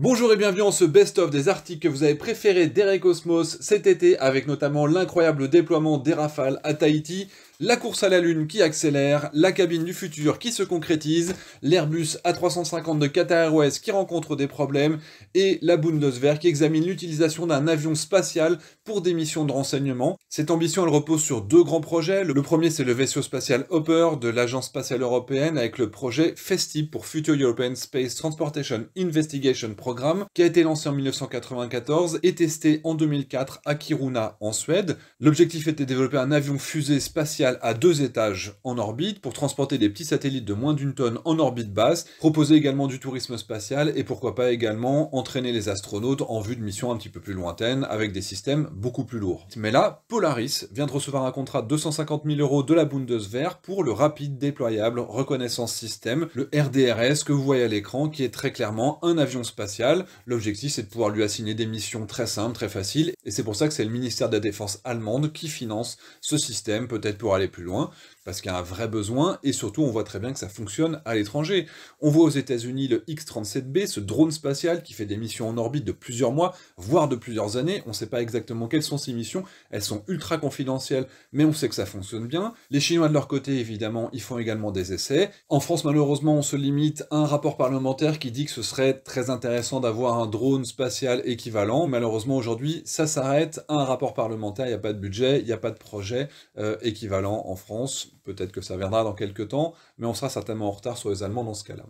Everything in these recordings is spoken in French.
Bonjour et bienvenue dans ce best-of des articles que vous avez préférés d'Eric Cosmos cet été avec notamment l'incroyable déploiement des Rafales à Tahiti, la course à la Lune qui accélère, la cabine du futur qui se concrétise, l'Airbus A350 de Qatar Airways qui rencontre des problèmes et la Bundeswehr qui examine l'utilisation d'un avion spatial pour des missions de renseignement. Cette ambition elle repose sur deux grands projets. Le premier c'est le vaisseau spatial Hopper de l'Agence spatiale européenne avec le projet FESTI pour Future European Space Transportation Investigation Programme qui a été lancé en 1994 et testé en 2004 à Kiruna en Suède. L'objectif était de développer un avion fusée spatial à deux étages en orbite pour transporter des petits satellites de moins d'une tonne en orbite basse, proposer également du tourisme spatial et pourquoi pas également entraîner les astronautes en vue de missions un petit peu plus lointaines avec des systèmes beaucoup plus lourds. Mais là, Polaris vient de recevoir un contrat de 250 000 euros de la Bundeswehr pour le rapide déployable reconnaissance système, le RDRS que vous voyez à l'écran qui est très clairement un avion spatial. L'objectif c'est de pouvoir lui assigner des missions très simples, très faciles et c'est pour ça que c'est le ministère de la Défense allemande qui finance ce système, peut-être pour aller plus loin, parce qu'il y a un vrai besoin, et surtout on voit très bien que ça fonctionne à l'étranger. On voit aux États-Unis le X-37B, ce drone spatial qui fait des missions en orbite de plusieurs mois, voire de plusieurs années, on ne sait pas exactement quelles sont ces missions, elles sont ultra confidentielles, mais on sait que ça fonctionne bien. Les Chinois de leur côté, évidemment, ils font également des essais. En France, malheureusement, on se limite à un rapport parlementaire qui dit que ce serait très intéressant d'avoir un drone spatial équivalent. Malheureusement, aujourd'hui, ça s'arrête à un rapport parlementaire, il n'y a pas de budget, il n'y a pas de projet euh, équivalent en France Peut-être que ça viendra dans quelques temps, mais on sera certainement en retard sur les Allemands dans ce cas-là.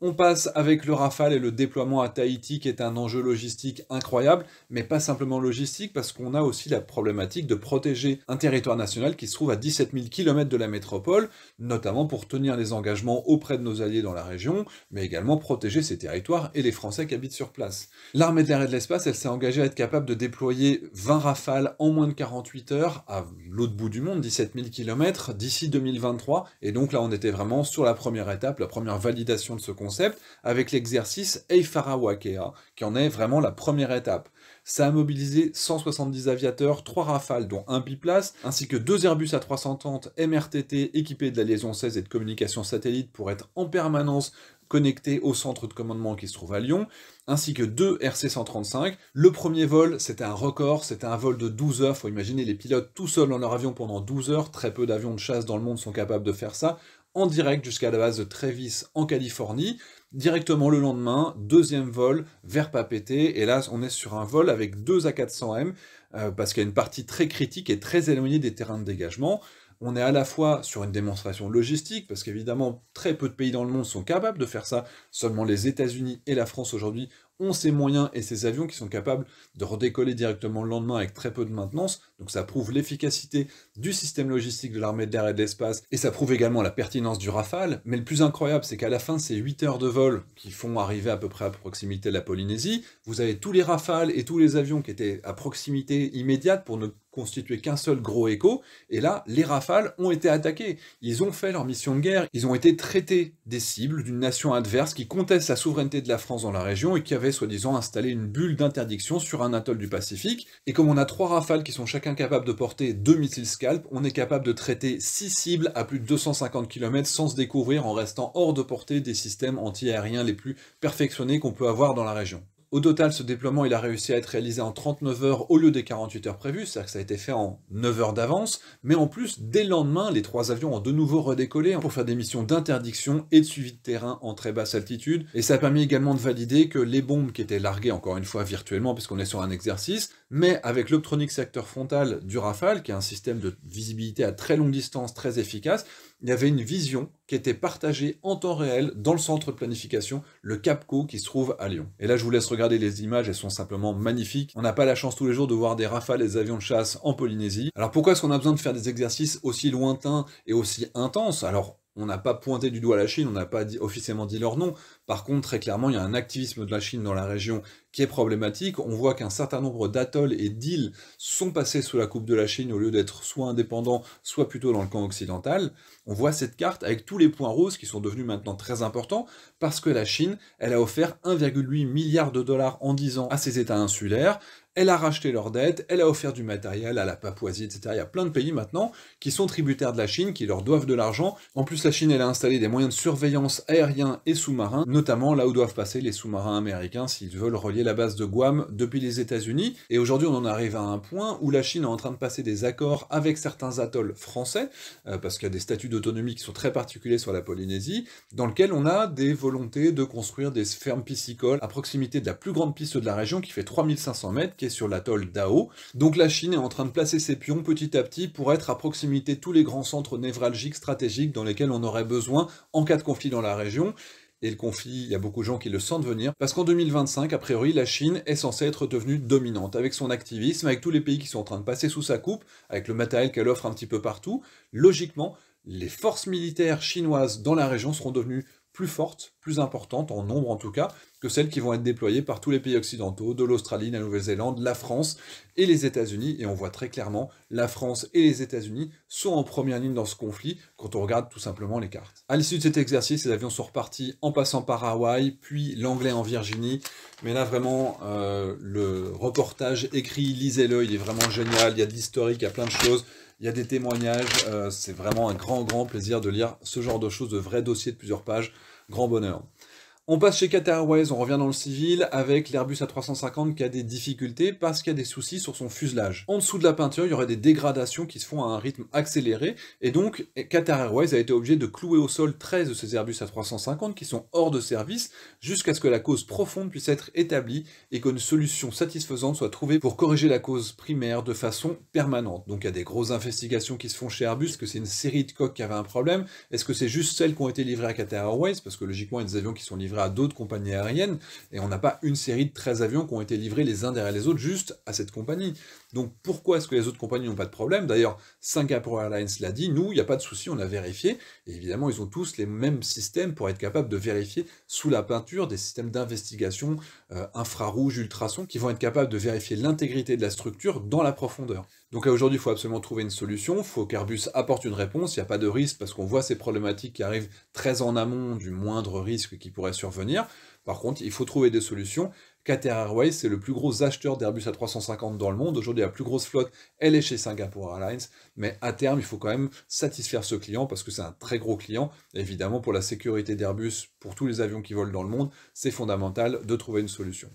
On passe avec le Rafale et le déploiement à Tahiti qui est un enjeu logistique incroyable, mais pas simplement logistique parce qu'on a aussi la problématique de protéger un territoire national qui se trouve à 17 000 km de la métropole, notamment pour tenir les engagements auprès de nos alliés dans la région, mais également protéger ces territoires et les Français qui habitent sur place. L'armée de l'air et de l'espace, elle s'est engagée à être capable de déployer 20 Rafales en moins de 48 heures à l'autre bout du monde, 17 000 km, d'ici 2023, et donc là on était vraiment sur la première étape, la première validation de ce qu'on avec l'exercice Eifarawakea, qui en est vraiment la première étape. Ça a mobilisé 170 aviateurs, trois rafales dont un biplace, ainsi que deux Airbus A330 MRTT équipés de la liaison 16 et de communication satellite pour être en permanence connectés au centre de commandement qui se trouve à Lyon, ainsi que deux RC-135. Le premier vol, c'était un record, c'était un vol de 12 heures, faut imaginer les pilotes tout seuls dans leur avion pendant 12 heures, très peu d'avions de chasse dans le monde sont capables de faire ça, en direct jusqu'à la base de Travis en Californie. Directement le lendemain, deuxième vol vers Papété. Et là, on est sur un vol avec 2 à 400M parce qu'il y a une partie très critique et très éloignée des terrains de dégagement. On est à la fois sur une démonstration logistique, parce qu'évidemment, très peu de pays dans le monde sont capables de faire ça. Seulement les États-Unis et la France aujourd'hui ont ces moyens et ces avions qui sont capables de redécoller directement le lendemain avec très peu de maintenance. Donc ça prouve l'efficacité du système logistique de l'armée de l'air et de l'espace, et ça prouve également la pertinence du Rafale. Mais le plus incroyable, c'est qu'à la fin de ces 8 heures de vol qui font arriver à peu près à proximité de la Polynésie, vous avez tous les Rafales et tous les avions qui étaient à proximité immédiate pour ne constituer qu'un seul gros écho, et là, les rafales ont été attaqués. Ils ont fait leur mission de guerre, ils ont été traités des cibles d'une nation adverse qui conteste la souveraineté de la France dans la région et qui avait soi-disant installé une bulle d'interdiction sur un atoll du Pacifique, et comme on a trois rafales qui sont chacun capables de porter deux missiles Scalp, on est capable de traiter six cibles à plus de 250 km sans se découvrir en restant hors de portée des systèmes anti-aériens les plus perfectionnés qu'on peut avoir dans la région. Au total, ce déploiement, il a réussi à être réalisé en 39 heures au lieu des 48 heures prévues, c'est-à-dire que ça a été fait en 9 heures d'avance, mais en plus, dès le lendemain, les trois avions ont de nouveau redécollé pour faire des missions d'interdiction et de suivi de terrain en très basse altitude, et ça a permis également de valider que les bombes qui étaient larguées, encore une fois virtuellement, puisqu'on est sur un exercice, mais avec l'optronique secteur Frontal du Rafale, qui est un système de visibilité à très longue distance, très efficace, il y avait une vision qui était partagée en temps réel dans le centre de planification, le CAPCO, qui se trouve à Lyon. Et là, je vous laisse regarder les images, elles sont simplement magnifiques. On n'a pas la chance tous les jours de voir des rafales des avions de chasse en Polynésie. Alors pourquoi est-ce qu'on a besoin de faire des exercices aussi lointains et aussi intenses Alors on n'a pas pointé du doigt la Chine, on n'a pas officiellement dit leur nom. Par contre, très clairement, il y a un activisme de la Chine dans la région qui est problématique. On voit qu'un certain nombre d'atolls et d'îles sont passés sous la coupe de la Chine au lieu d'être soit indépendants, soit plutôt dans le camp occidental. On voit cette carte avec tous les points roses qui sont devenus maintenant très importants parce que la Chine, elle a offert 1,8 milliard de dollars en 10 ans à ses États insulaires elle a racheté leurs dettes, elle a offert du matériel à la Papouasie, etc. Il y a plein de pays maintenant qui sont tributaires de la Chine, qui leur doivent de l'argent. En plus, la Chine, elle a installé des moyens de surveillance aériens et sous-marins, notamment là où doivent passer les sous-marins américains s'ils veulent relier la base de Guam depuis les États-Unis. Et aujourd'hui, on en arrive à un point où la Chine est en train de passer des accords avec certains atolls français, euh, parce qu'il y a des statuts d'autonomie qui sont très particuliers sur la Polynésie, dans lequel on a des volontés de construire des fermes piscicoles à proximité de la plus grande piste de la région qui fait 3500 mètres, sur l'atoll d'Ao. Donc la Chine est en train de placer ses pions petit à petit pour être à proximité de tous les grands centres névralgiques stratégiques dans lesquels on aurait besoin en cas de conflit dans la région. Et le conflit, il y a beaucoup de gens qui le sentent venir, parce qu'en 2025, a priori, la Chine est censée être devenue dominante, avec son activisme, avec tous les pays qui sont en train de passer sous sa coupe, avec le matériel qu'elle offre un petit peu partout. Logiquement, les forces militaires chinoises dans la région seront devenues plus fortes, plus importantes, en nombre en tout cas, que celles qui vont être déployées par tous les pays occidentaux, de l'Australie, la Nouvelle-Zélande, la France et les États-Unis. Et on voit très clairement, la France et les États-Unis sont en première ligne dans ce conflit quand on regarde tout simplement les cartes. À l'issue de cet exercice, les avions sont repartis en passant par Hawaï, puis l'anglais en Virginie. Mais là, vraiment, euh, le reportage écrit, lisez-le, il est vraiment génial, il y a de l'historique, il y a plein de choses. Il y a des témoignages. Euh, c'est vraiment un grand, grand plaisir de lire ce genre de choses, de vrais dossiers de plusieurs pages. Grand bonheur. On passe chez Qatar Airways, on revient dans le civil avec l'Airbus A350 qui a des difficultés parce qu'il y a des soucis sur son fuselage. En dessous de la peinture, il y aurait des dégradations qui se font à un rythme accéléré et donc Qatar Airways a été obligé de clouer au sol 13 de ces Airbus A350 qui sont hors de service jusqu'à ce que la cause profonde puisse être établie et qu'une solution satisfaisante soit trouvée pour corriger la cause primaire de façon permanente. Donc il y a des grosses investigations qui se font chez Airbus, que c'est une série de coques qui avait un problème, est-ce que c'est juste celles qui ont été livrées à Qatar Airways parce que logiquement il y a des avions qui sont livrés à d'autres compagnies aériennes, et on n'a pas une série de 13 avions qui ont été livrés les uns derrière les autres juste à cette compagnie. Donc pourquoi est-ce que les autres compagnies n'ont pas de problème D'ailleurs, Singapore Airlines l'a dit, nous, il n'y a pas de souci, on a vérifié, et évidemment, ils ont tous les mêmes systèmes pour être capables de vérifier sous la peinture des systèmes d'investigation euh, infrarouge, ultrasons qui vont être capables de vérifier l'intégrité de la structure dans la profondeur. Donc aujourd'hui, il faut absolument trouver une solution, il faut qu'Airbus apporte une réponse, il n'y a pas de risque parce qu'on voit ces problématiques qui arrivent très en amont du moindre risque qui pourrait survenir. Par contre, il faut trouver des solutions. Qatar Airways, c'est le plus gros acheteur d'Airbus A350 dans le monde. Aujourd'hui, la plus grosse flotte, elle est chez Singapore Airlines. Mais à terme, il faut quand même satisfaire ce client parce que c'est un très gros client. évidemment, pour la sécurité d'Airbus, pour tous les avions qui volent dans le monde, c'est fondamental de trouver une solution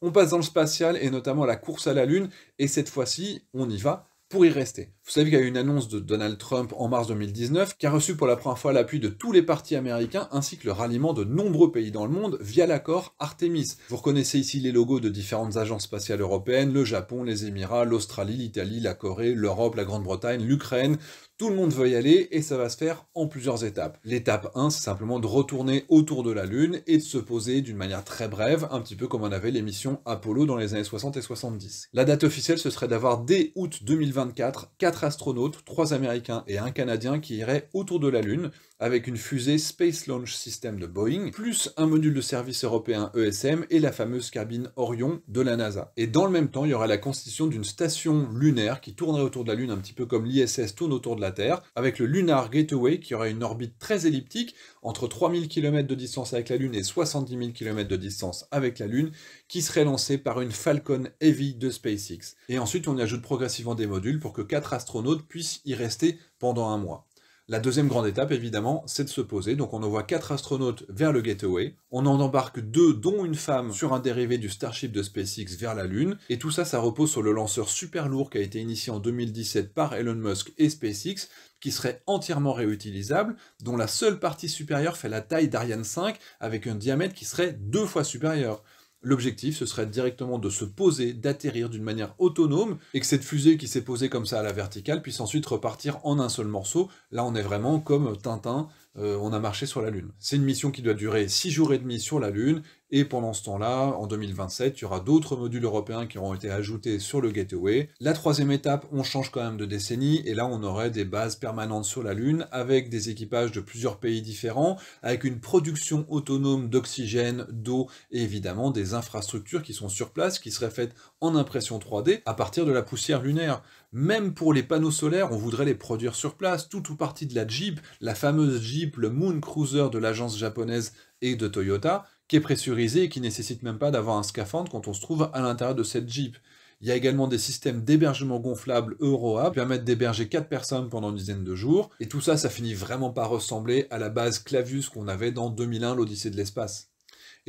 on passe dans le spatial et notamment la course à la Lune, et cette fois-ci, on y va pour y rester. Vous savez qu'il y a eu une annonce de Donald Trump en mars 2019 qui a reçu pour la première fois l'appui de tous les partis américains ainsi que le ralliement de nombreux pays dans le monde via l'accord Artemis. Vous reconnaissez ici les logos de différentes agences spatiales européennes, le Japon, les Émirats, l'Australie, l'Italie, la Corée, l'Europe, la Grande-Bretagne, l'Ukraine, tout le monde veut y aller et ça va se faire en plusieurs étapes. L'étape 1, c'est simplement de retourner autour de la Lune et de se poser d'une manière très brève, un petit peu comme on avait les missions Apollo dans les années 60 et 70. La date officielle, ce serait d'avoir dès août 2024, 4 astronautes, 3 Américains et un Canadien qui iraient autour de la Lune, avec une fusée Space Launch System de Boeing, plus un module de service européen ESM et la fameuse cabine Orion de la NASA. Et dans le même temps, il y aura la constitution d'une station lunaire qui tournerait autour de la Lune un petit peu comme l'ISS tourne autour de la Terre, avec le Lunar Gateway qui aura une orbite très elliptique, entre 3000 km de distance avec la Lune et 70 000 km de distance avec la Lune, qui serait lancée par une Falcon Heavy de SpaceX. Et ensuite, on y ajoute progressivement des modules pour que quatre astronautes puissent y rester pendant un mois. La deuxième grande étape, évidemment, c'est de se poser. Donc on envoie quatre astronautes vers le Gateway, on en embarque deux, dont une femme, sur un dérivé du Starship de SpaceX vers la Lune, et tout ça, ça repose sur le lanceur super lourd qui a été initié en 2017 par Elon Musk et SpaceX, qui serait entièrement réutilisable, dont la seule partie supérieure fait la taille d'Ariane 5, avec un diamètre qui serait deux fois supérieur. L'objectif, ce serait directement de se poser, d'atterrir d'une manière autonome, et que cette fusée qui s'est posée comme ça à la verticale puisse ensuite repartir en un seul morceau. Là, on est vraiment comme Tintin euh, on a marché sur la Lune. C'est une mission qui doit durer 6 jours et demi sur la Lune, et pendant ce temps-là, en 2027, il y aura d'autres modules européens qui auront été ajoutés sur le Gateway. La troisième étape, on change quand même de décennie, et là on aurait des bases permanentes sur la Lune, avec des équipages de plusieurs pays différents, avec une production autonome d'oxygène, d'eau, et évidemment des infrastructures qui sont sur place, qui seraient faites en impression 3D à partir de la poussière lunaire. Même pour les panneaux solaires, on voudrait les produire sur place, tout ou partie de la Jeep, la fameuse Jeep, le Moon Cruiser de l'agence japonaise et de Toyota, qui est pressurisée et qui nécessite même pas d'avoir un scaphandre quand on se trouve à l'intérieur de cette Jeep. Il y a également des systèmes d'hébergement gonflable EuroA qui permettent d'héberger 4 personnes pendant une dizaine de jours, et tout ça, ça finit vraiment par ressembler à la base Clavius qu'on avait dans 2001, l'Odyssée de l'espace.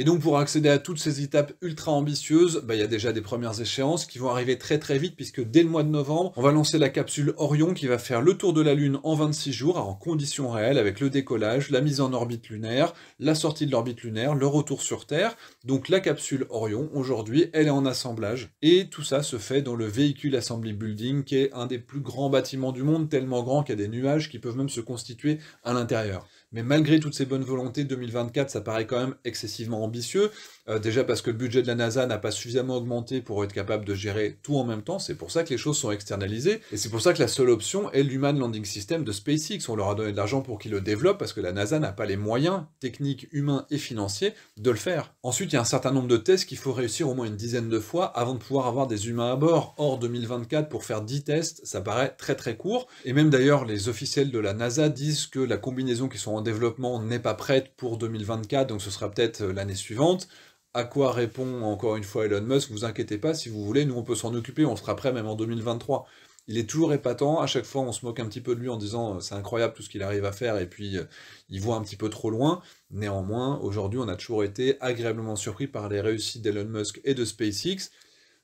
Et donc pour accéder à toutes ces étapes ultra ambitieuses, bah, il y a déjà des premières échéances qui vont arriver très très vite puisque dès le mois de novembre, on va lancer la capsule Orion qui va faire le tour de la Lune en 26 jours en conditions réelles avec le décollage, la mise en orbite lunaire, la sortie de l'orbite lunaire, le retour sur Terre. Donc la capsule Orion, aujourd'hui, elle est en assemblage et tout ça se fait dans le véhicule Assembly Building qui est un des plus grands bâtiments du monde, tellement grand qu'il y a des nuages qui peuvent même se constituer à l'intérieur. Mais malgré toutes ces bonnes volontés, 2024, ça paraît quand même excessivement ambitieux, euh, déjà parce que le budget de la NASA n'a pas suffisamment augmenté pour être capable de gérer tout en même temps. C'est pour ça que les choses sont externalisées. Et c'est pour ça que la seule option est l'Human Landing System de SpaceX. On leur a donné de l'argent pour qu'ils le développent parce que la NASA n'a pas les moyens techniques, humains et financiers de le faire. Ensuite, il y a un certain nombre de tests qu'il faut réussir au moins une dizaine de fois avant de pouvoir avoir des humains à bord. hors 2024, pour faire 10 tests, ça paraît très très court. Et même d'ailleurs, les officiels de la NASA disent que la combinaison qui sont en développement n'est pas prête pour 2024, donc ce sera peut-être euh, l'année suivante à quoi répond encore une fois Elon Musk Vous inquiétez pas, si vous voulez, nous on peut s'en occuper, on sera prêt même en 2023. Il est toujours épatant, à chaque fois on se moque un petit peu de lui en disant euh, c'est incroyable tout ce qu'il arrive à faire et puis euh, il voit un petit peu trop loin. Néanmoins, aujourd'hui on a toujours été agréablement surpris par les réussites d'Elon Musk et de SpaceX.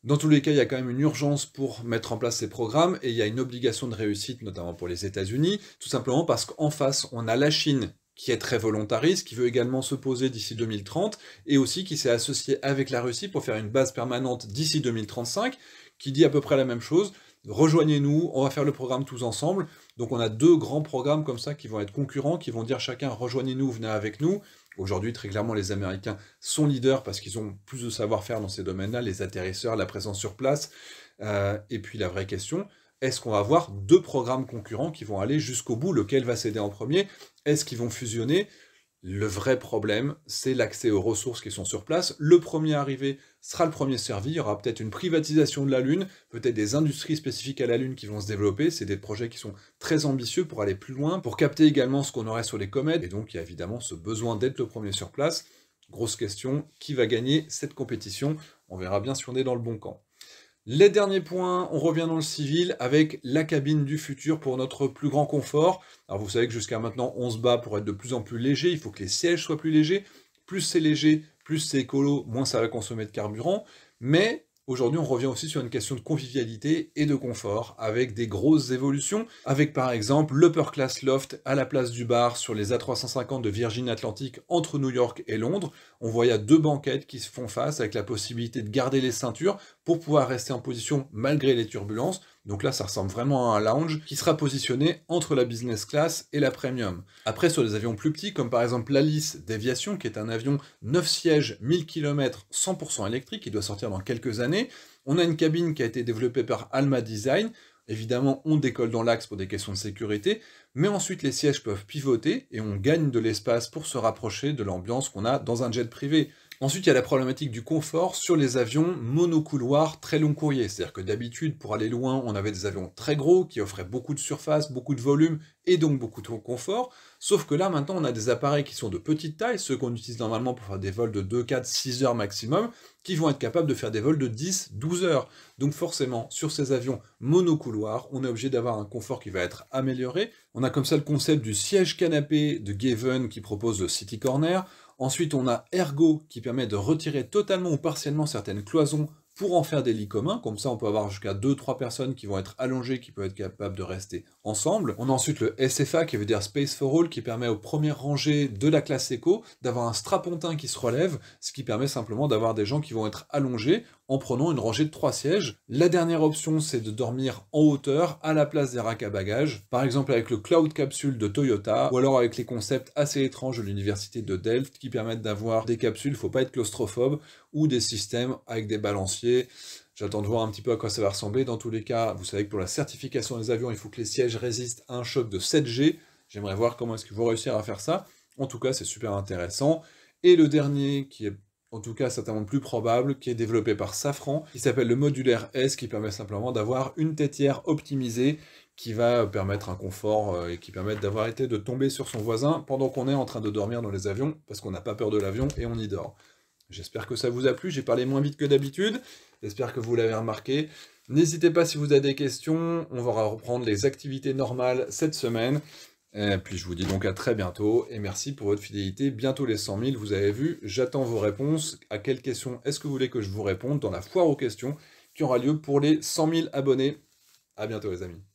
Dans tous les cas, il y a quand même une urgence pour mettre en place ces programmes et il y a une obligation de réussite, notamment pour les États-Unis, tout simplement parce qu'en face, on a la Chine qui est très volontariste, qui veut également se poser d'ici 2030, et aussi qui s'est associé avec la Russie pour faire une base permanente d'ici 2035, qui dit à peu près la même chose, rejoignez-nous, on va faire le programme tous ensemble. Donc on a deux grands programmes comme ça qui vont être concurrents, qui vont dire chacun rejoignez-nous, venez avec nous. Aujourd'hui, très clairement, les Américains sont leaders parce qu'ils ont plus de savoir-faire dans ces domaines-là, les atterrisseurs, la présence sur place. Euh, et puis la vraie question, est-ce qu'on va avoir deux programmes concurrents qui vont aller jusqu'au bout Lequel va céder en premier Est-ce qu'ils vont fusionner Le vrai problème, c'est l'accès aux ressources qui sont sur place. Le premier arrivé sera le premier servi. Il y aura peut-être une privatisation de la Lune, peut-être des industries spécifiques à la Lune qui vont se développer. C'est des projets qui sont très ambitieux pour aller plus loin, pour capter également ce qu'on aurait sur les comètes. Et donc, il y a évidemment ce besoin d'être le premier sur place. Grosse question, qui va gagner cette compétition On verra bien si on est dans le bon camp. Les derniers points, on revient dans le civil avec la cabine du futur pour notre plus grand confort. Alors vous savez que jusqu'à maintenant, on se bat pour être de plus en plus léger, il faut que les sièges soient plus légers. Plus c'est léger, plus c'est écolo, moins ça va consommer de carburant. Mais Aujourd'hui, on revient aussi sur une question de convivialité et de confort, avec des grosses évolutions, avec par exemple l'Upper Class Loft à la place du bar sur les A350 de Virgin Atlantic entre New York et Londres. On voit deux banquettes qui se font face avec la possibilité de garder les ceintures pour pouvoir rester en position malgré les turbulences. Donc là, ça ressemble vraiment à un lounge qui sera positionné entre la business class et la premium. Après, sur des avions plus petits, comme par exemple l'Alice d'Aviation, qui est un avion 9 sièges, 1000 km, 100% électrique, qui doit sortir dans quelques années, on a une cabine qui a été développée par Alma Design. Évidemment, on décolle dans l'axe pour des questions de sécurité, mais ensuite les sièges peuvent pivoter et on gagne de l'espace pour se rapprocher de l'ambiance qu'on a dans un jet privé. Ensuite, il y a la problématique du confort sur les avions monocouloirs très long courrier. C'est-à-dire que d'habitude, pour aller loin, on avait des avions très gros qui offraient beaucoup de surface, beaucoup de volume et donc beaucoup de confort. Sauf que là, maintenant, on a des appareils qui sont de petite taille, ceux qu'on utilise normalement pour faire des vols de 2, 4, 6 heures maximum, qui vont être capables de faire des vols de 10, 12 heures. Donc forcément, sur ces avions monocouloirs, on est obligé d'avoir un confort qui va être amélioré. On a comme ça le concept du siège canapé de Gaven qui propose le City Corner. Ensuite, on a Ergo qui permet de retirer totalement ou partiellement certaines cloisons pour en faire des lits communs. Comme ça, on peut avoir jusqu'à 2-3 personnes qui vont être allongées, qui peuvent être capables de rester ensemble. On a ensuite le SFA, qui veut dire Space for All, qui permet aux premières rangées de la classe éco d'avoir un strapontin qui se relève, ce qui permet simplement d'avoir des gens qui vont être allongés en prenant une rangée de trois sièges. La dernière option, c'est de dormir en hauteur à la place des racks à bagages, par exemple avec le Cloud Capsule de Toyota, ou alors avec les concepts assez étranges de l'université de Delft qui permettent d'avoir des capsules, faut pas être claustrophobe, ou des systèmes avec des balanciers, J'attends de voir un petit peu à quoi ça va ressembler. Dans tous les cas, vous savez que pour la certification des avions, il faut que les sièges résistent à un choc de 7G. J'aimerais voir comment est-ce que vous réussir à faire ça. En tout cas, c'est super intéressant. Et le dernier, qui est en tout cas certainement le plus probable, qui est développé par Safran, qui s'appelle le modulaire S, qui permet simplement d'avoir une têtière optimisée qui va permettre un confort euh, et qui permet d'avoir été de tomber sur son voisin pendant qu'on est en train de dormir dans les avions, parce qu'on n'a pas peur de l'avion et on y dort. J'espère que ça vous a plu, j'ai parlé moins vite que d'habitude, j'espère que vous l'avez remarqué. N'hésitez pas si vous avez des questions, on va reprendre les activités normales cette semaine. Et puis je vous dis donc à très bientôt et merci pour votre fidélité. Bientôt les 100 000, vous avez vu, j'attends vos réponses. À quelles questions est-ce que vous voulez que je vous réponde dans la foire aux questions qui aura lieu pour les 100 000 abonnés À bientôt les amis.